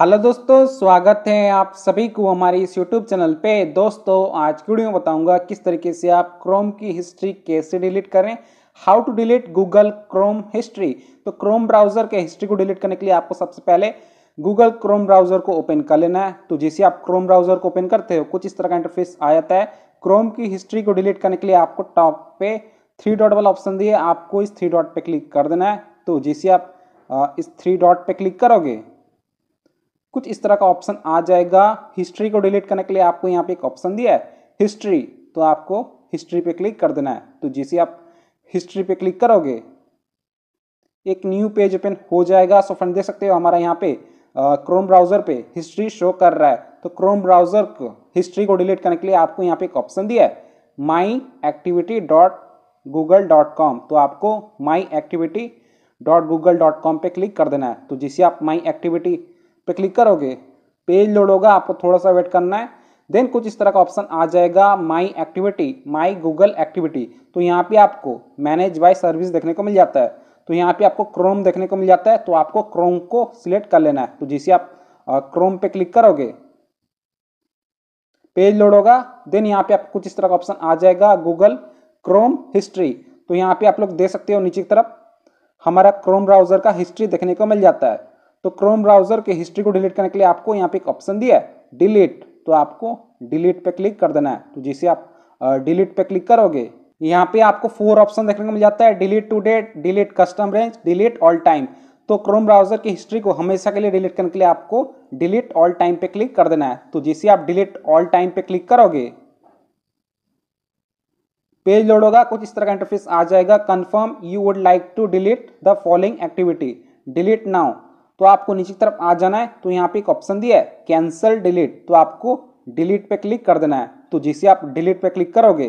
hello दोस्तों स्वागत है आप सभी को हमारे इस यूट्यूब चैनल पे दोस्तों आज की वीडियो में बताऊंगा किस तरीके से आप क्रोम की हिस्ट्री कैसे डिलीट करें how to delete Google Chrome history तो क्रोम ब्राउज़र के हिस्ट्री को डिलीट करने के लिए आपको सबसे पहले गूगल क्रोम ब्राउज़र को ओपन कर लेना है तो जैसे आप क्रोम ब्राउज़र को ओपन करते हो कुछ इस तरह का इंटरफेस आ जाता है क्रोम की हिस्ट्री को डिलीट करने के लिए आपको टॉप पे थ्री डॉट वाला ऑप्शन दिए आपको इस थ्री डॉट पे क्लिक कर देना है तो जैसे आप इस थ्री डॉट पे क्लिक करोगे कुछ इस तरह का ऑप्शन आ जाएगा हिस्ट्री को डिलीट करने के लिए आपको यहाँ पे एक ऑप्शन दिया है हिस्ट्री तो आपको हिस्ट्री पे क्लिक कर देना है तो जैसे आप हिस्ट्री पे क्लिक करोगे एक न्यू पेज ओपन हो जाएगा सो फ्रेंड देख सकते हो हमारा यहाँ पे क्रोम ब्राउजर पे हिस्ट्री शो कर रहा है तो क्रोम ब्राउजर को हिस्ट्री को डिलीट करने के लिए आपको यहाँ पे एक ऑप्शन दिया है my activity dot Google dot com तो आपको my activity dot Google dot com पर क्लिक कर देना है तो जैसे आप माई एक्टिविटी पे क्लिक करोगे पेज लोड होगा आपको थोड़ा सा वेट करना है देन कुछ इस तरह का ऑप्शन आ जाएगा my activity my Google activity तो यहाँ पे आपको मैनेज बाय सर्विस देखने को मिल जाता है तो यहाँ पे आपको क्रोम देखने को मिल जाता है तो आपको क्रोम को सिलेक्ट कर लेना है तो जिसे आप क्रोम पे क्लिक करोगे पेज लोड होगा देन यहाँ पे आपको कुछ इस तरह का ऑप्शन आ जाएगा गूगल क्रोम हिस्ट्री तो यहाँ पे आप लोग देख सकते हो नीचे की तरफ हमारा क्रोम ब्राउजर का हिस्ट्री देखने को मिल जाता है तो क्रोम ब्राउजर के हिस्ट्री को डिलीट करने के लिए आपको यहाँ पे एक ऑप्शन दिया है डिलीट तो आपको डिलीट पे क्लिक कर देना है तो जैसे आप डिलीट पे क्लिक करोगे यहाँ पे आपको फोर ऑप्शन देखने को मिल जाता है delete today delete custom range delete all time तो क्रोम ब्राउजर की हिस्ट्री को हमेशा के लिए डिलीट करने के लिए आपको डिलीट ऑल टाइम पे क्लिक कर देना है तो जैसे आप डिलीट ऑल टाइम पे क्लिक करोगे पेज लोड होगा कुछ इस तरह का इंटरफेस आ जाएगा confirm you would like to delete the following activity delete now तो आपको नीचे की तरफ आ जाना है तो यहाँ पे एक ऑप्शन दिया है कैंसल डिलीट तो आपको डिलीट पे क्लिक कर देना है तो जिसे आप डिलीट पे क्लिक करोगे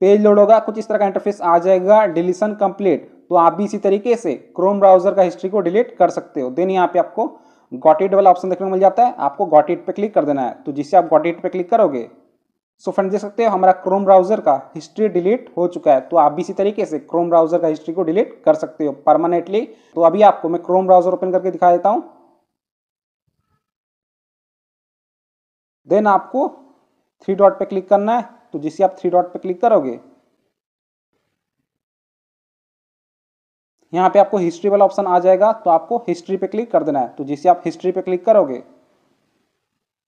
पेज लोड होगा कुछ इस तरह का इंटरफेस आ जाएगा डिलीशन कंप्लीट तो आप भी इसी तरीके से क्रोम ब्राउजर का हिस्ट्री को डिलीट कर सकते हो देन यहाँ पे आपको गॉटेड वाला ऑप्शन देखने को मिल जाता है आपको गॉटेड पे क्लिक कर देना है तो जिससे आप गॉटेड पे क्लिक करोगे सो फ्रेंड देख सकते हो हमारा क्रोम ब्राउजर का हिस्ट्री डिलीट हो चुका है तो आप भी इसी तरीके से क्रोम ब्राउजर का हिस्ट्री को डिलीट कर सकते हो परमानेंटली तो अभी आपको मैं क्रोम ब्राउजर ओपन करके दिखा देता हूं देन आपको थ्री डॉट पे क्लिक करना है तो जिसे आप थ्री डॉट पे क्लिक करोगे यहाँ पे आपको हिस्ट्री वाला ऑप्शन आ जाएगा तो आपको हिस्ट्री पे क्लिक कर देना है तो जिसे आप हिस्ट्री पे क्लिक करोगे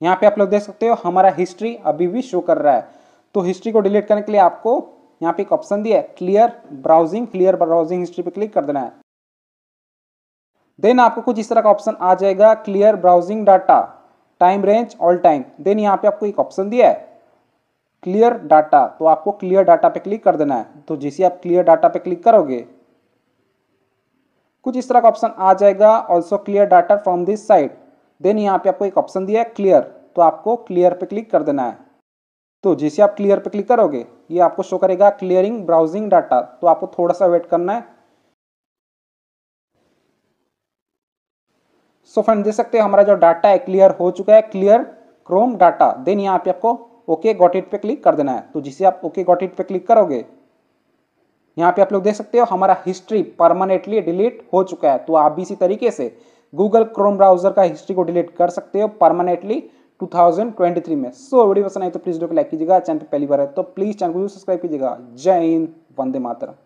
यहाँ पे आप लोग देख सकते हो हमारा हिस्ट्री अभी भी शो कर रहा है तो हिस्ट्री को डिलीट करने के लिए आपको यहाँ पे एक ऑप्शन दिया है clear browsing clear browsing history पे क्लिक कर देना है देन आपको कुछ इस तरह का ऑप्शन आ जाएगा clear browsing data time range all time then यहाँ पे आपको एक ऑप्शन दिया है क्लियर डाटा तो आपको क्लियर डाटा पे क्लिक कर देना है तो जैसे आप क्लियर डाटा पे क्लिक करोगे कुछ इस तरह का ऑप्शन आ जाएगा also clear data from this site then यहाँ पे आपको एक ऑप्शन दिया है क्लियर तो आपको क्लियर पे क्लिक कर देना है तो जैसे आप क्लियर पे क्लिक करोगे ये आपको शो करेगा क्लियरिंग ब्राउजिंग डाटा तो आपको थोड़ा सा वेट करना है सो फ्रेंड देख सकते हैं हमारा जो डाटा है क्लियर हो चुका है क्लियर क्रोम डाटा देन यहाँ पे आपको ओके गॉट इट पे क्लिक कर देना है तो जिसे आप ओके गॉट इट पे क्लिक करोगे यहाँ पे आप लोग देख सकते हो हमारा हिस्ट्री परमानेंटली डिलीट हो चुका है तो आप भी इसी तरीके से गूगल क्रोम ब्राउजर का हिस्ट्री को डिलीट कर सकते हो परमानेंटली 2023 में सो वीडियो पसंद आई तो प्लीज़ लाइक कीजिएगा चैनल पहली बार है तो प्लीज़ चैनल को सब्सक्राइब कीजिएगा जय हिंद वंदे मातरम